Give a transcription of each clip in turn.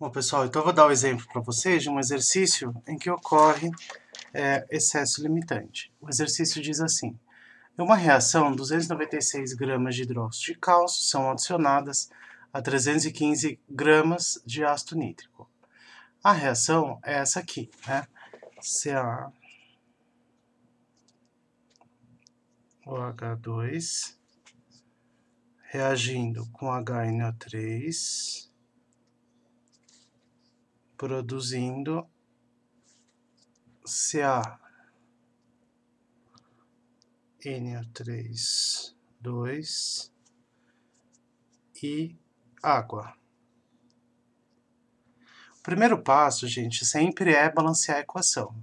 Bom, pessoal, então eu vou dar o um exemplo para vocês de um exercício em que ocorre é, excesso limitante. O exercício diz assim, em é uma reação, 296 gramas de hidróxido de cálcio são adicionadas a 315 gramas de ácido nítrico. A reação é essa aqui, né? CA OH2 reagindo com HNO3 produzindo CA NO3, 2 e água. O primeiro passo, gente, sempre é balancear a equação.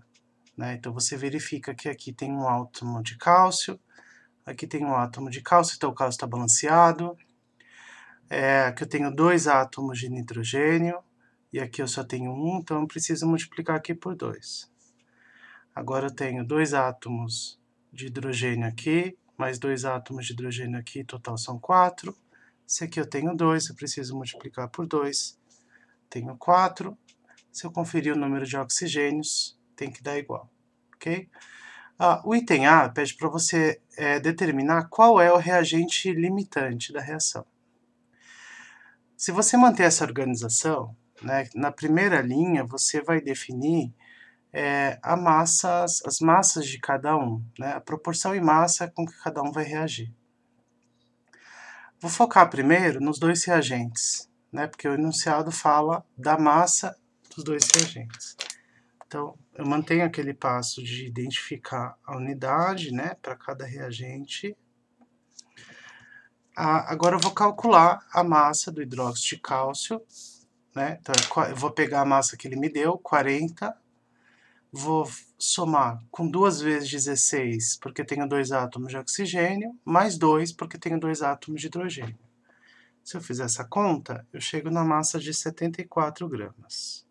Né? Então, você verifica que aqui tem um átomo de cálcio, aqui tem um átomo de cálcio, então o cálcio está balanceado. É, aqui eu tenho dois átomos de nitrogênio, e aqui eu só tenho um, então eu preciso multiplicar aqui por 2. Agora eu tenho dois átomos de hidrogênio aqui, mais dois átomos de hidrogênio aqui, total são 4. Se aqui eu tenho 2, eu preciso multiplicar por 2. Tenho 4. Se eu conferir o número de oxigênios, tem que dar igual, ok? Ah, o item A pede para você é, determinar qual é o reagente limitante da reação. Se você manter essa organização, né? Na primeira linha, você vai definir é, a as massas de cada um, né? a proporção em massa com que cada um vai reagir. Vou focar primeiro nos dois reagentes, né? porque o enunciado fala da massa dos dois reagentes. Então, eu mantenho aquele passo de identificar a unidade né, para cada reagente. Ah, agora eu vou calcular a massa do hidróxido de cálcio né? Então, é eu vou pegar a massa que ele me deu, 40, vou somar com 2 vezes 16, porque tenho dois átomos de oxigênio, mais 2, porque tenho dois átomos de hidrogênio. Se eu fizer essa conta, eu chego na massa de 74 gramas.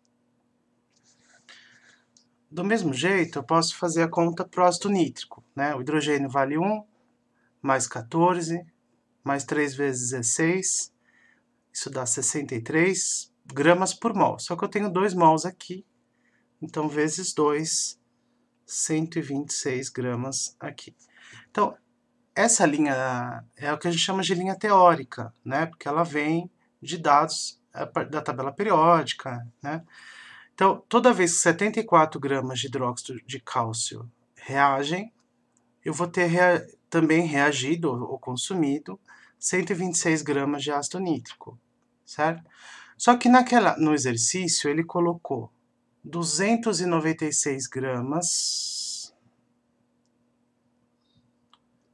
Do mesmo jeito, eu posso fazer a conta para o ácido nítrico. Né? O hidrogênio vale 1, mais 14, mais 3 vezes 16, isso dá 63, gramas por mol. Só que eu tenho 2 mols aqui, então vezes 2, 126 gramas aqui. Então, essa linha é o que a gente chama de linha teórica, né? Porque ela vem de dados é, da tabela periódica, né? Então, toda vez que 74 gramas de hidróxido de cálcio reagem, eu vou ter rea também reagido ou consumido 126 gramas de ácido nítrico, certo? Só que naquela, no exercício ele colocou 296 gramas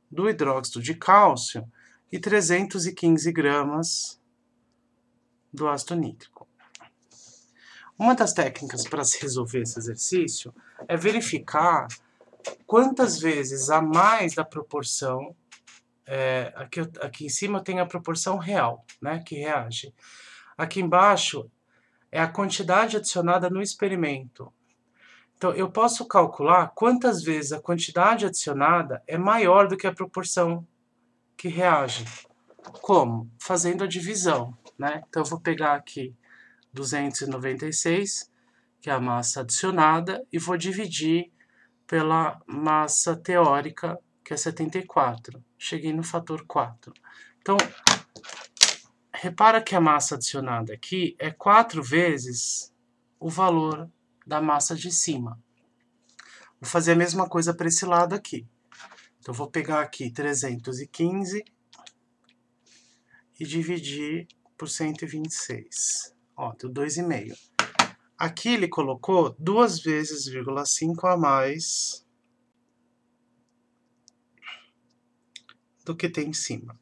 do hidróxido de cálcio e 315 gramas do ácido nítrico. Uma das técnicas para se resolver esse exercício é verificar quantas vezes a mais da proporção, é, eh, aqui, aqui em cima tem a proporção real, né, que reage. Aqui embaixo é a quantidade adicionada no experimento. Então, eu posso calcular quantas vezes a quantidade adicionada é maior do que a proporção que reage. Como? Fazendo a divisão. Né? Então, eu vou pegar aqui 296, que é a massa adicionada, e vou dividir pela massa teórica, que é 74. Cheguei no fator 4. Então, repara que a massa adicionada aqui é quatro vezes o valor da massa de cima. Vou fazer a mesma coisa para esse lado aqui. Então, vou pegar aqui 315 e dividir por 126. Ó, deu 2,5. Aqui ele colocou duas vezes, a mais do que tem em cima.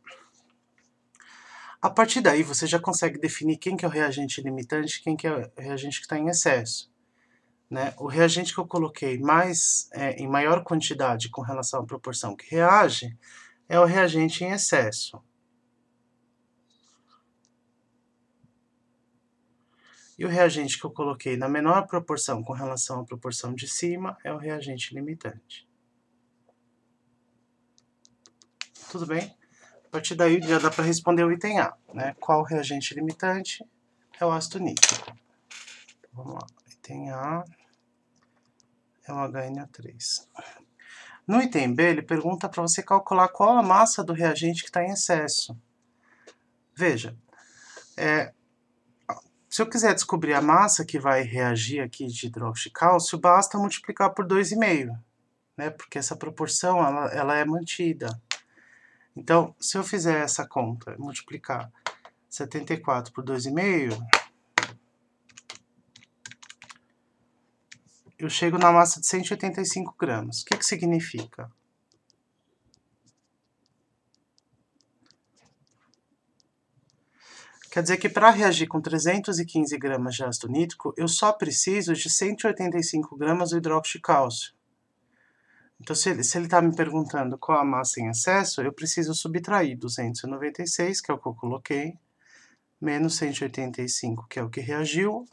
A partir daí, você já consegue definir quem que é o reagente limitante e quem que é o reagente que está em excesso. Né? O reagente que eu coloquei mais, é, em maior quantidade com relação à proporção que reage é o reagente em excesso. E o reagente que eu coloquei na menor proporção com relação à proporção de cima é o reagente limitante. Tudo bem? A partir daí já dá para responder o item A, né? Qual reagente limitante é o ácido nítrico? Então, vamos lá, item A é o HNO3. No item B, ele pergunta para você calcular qual a massa do reagente que está em excesso. Veja, é, se eu quiser descobrir a massa que vai reagir aqui de hidróxido de cálcio, basta multiplicar por 2,5, né? Porque essa proporção ela, ela é mantida. Então, se eu fizer essa conta, multiplicar 74 por 2,5, eu chego na massa de 185 gramas. O que, que significa? Quer dizer que para reagir com 315 gramas de ácido nítrico, eu só preciso de 185 gramas de hidróxido de cálcio. Então, se ele está me perguntando qual a massa em excesso, eu preciso subtrair 296, que é o que eu coloquei, menos 185, que é o que reagiu,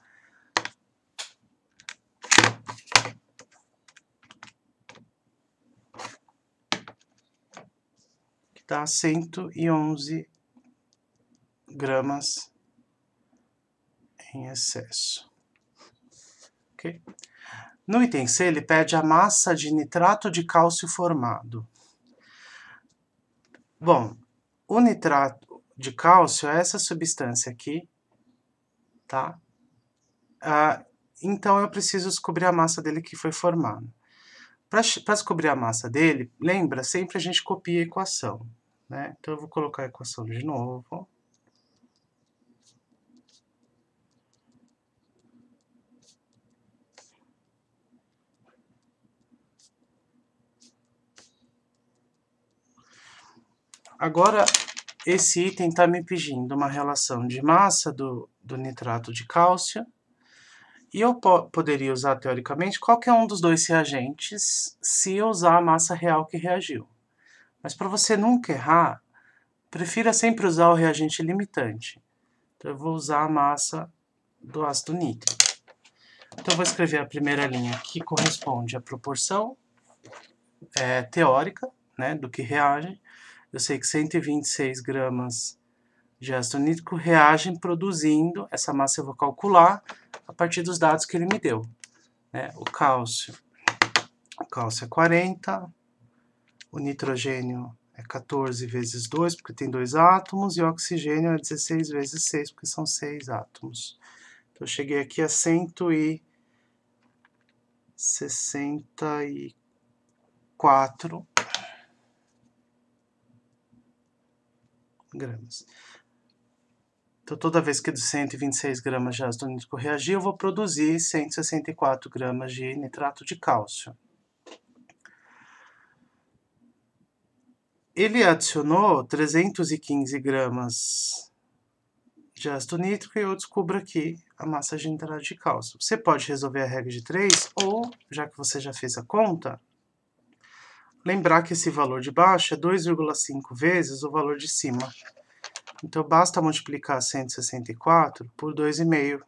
que dá 111 gramas em excesso. ok? No item C, ele pede a massa de nitrato de cálcio formado. Bom, o nitrato de cálcio é essa substância aqui, tá? Ah, então, eu preciso descobrir a massa dele que foi formada. Para descobrir a massa dele, lembra, sempre a gente copia a equação. Né? Então, eu vou colocar a equação de novo. Agora, esse item está me pedindo uma relação de massa do, do nitrato de cálcio, e eu po poderia usar, teoricamente, qualquer um dos dois reagentes se eu usar a massa real que reagiu. Mas para você nunca errar, prefira sempre usar o reagente limitante. Então, eu vou usar a massa do ácido nítrico. Então, eu vou escrever a primeira linha que corresponde à proporção é, teórica né, do que reage, eu sei que 126 gramas de ácido nítrico reagem produzindo, essa massa eu vou calcular a partir dos dados que ele me deu. Né? O cálcio, o cálcio é 40, o nitrogênio é 14 vezes 2, porque tem dois átomos, e o oxigênio é 16 vezes 6, porque são seis átomos. Então, eu cheguei aqui a 164 gramas. Então, toda vez que dos 126 gramas de ácido nítrico reagir, eu vou produzir 164 gramas de nitrato de cálcio. Ele adicionou 315 gramas de ácido nítrico e eu descubro aqui a massa de nitrato de cálcio. Você pode resolver a regra de 3 ou, já que você já fez a conta, Lembrar que esse valor de baixo é 2,5 vezes o valor de cima. Então, basta multiplicar 164 por 2,5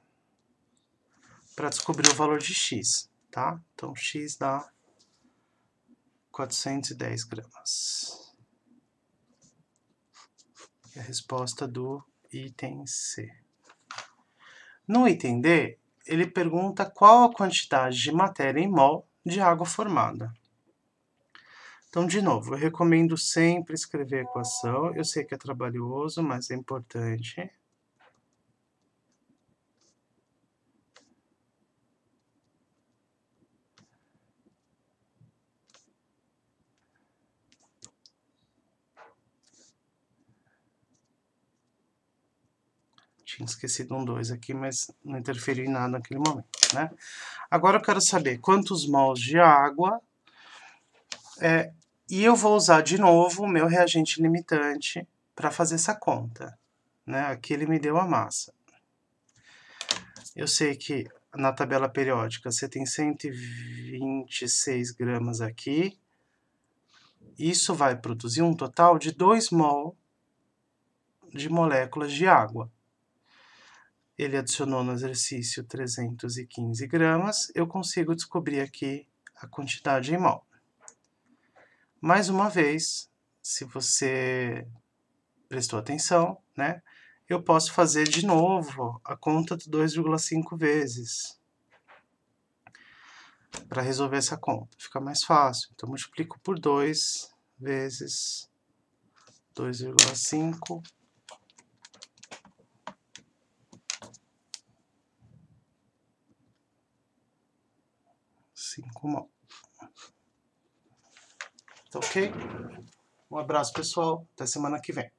para descobrir o valor de x, tá? Então, x dá 410 gramas. a resposta do item C. No item D, ele pergunta qual a quantidade de matéria em mol de água formada. Então, de novo, eu recomendo sempre escrever a equação. Eu sei que é trabalhoso, mas é importante. tinha esquecido um 2 aqui, mas não interferiu em nada naquele momento, né? Agora eu quero saber quantos mols de água é, e eu vou usar de novo o meu reagente limitante para fazer essa conta. Né? Aqui ele me deu a massa. Eu sei que na tabela periódica você tem 126 gramas aqui. Isso vai produzir um total de 2 mol de moléculas de água. Ele adicionou no exercício 315 gramas. Eu consigo descobrir aqui a quantidade em mol. Mais uma vez, se você prestou atenção, né? Eu posso fazer de novo a conta 2,5 vezes para resolver essa conta. Fica mais fácil. Então, multiplico por 2 vezes 2,5 5 mol. Tá ok? Um abraço, pessoal. Até semana que vem.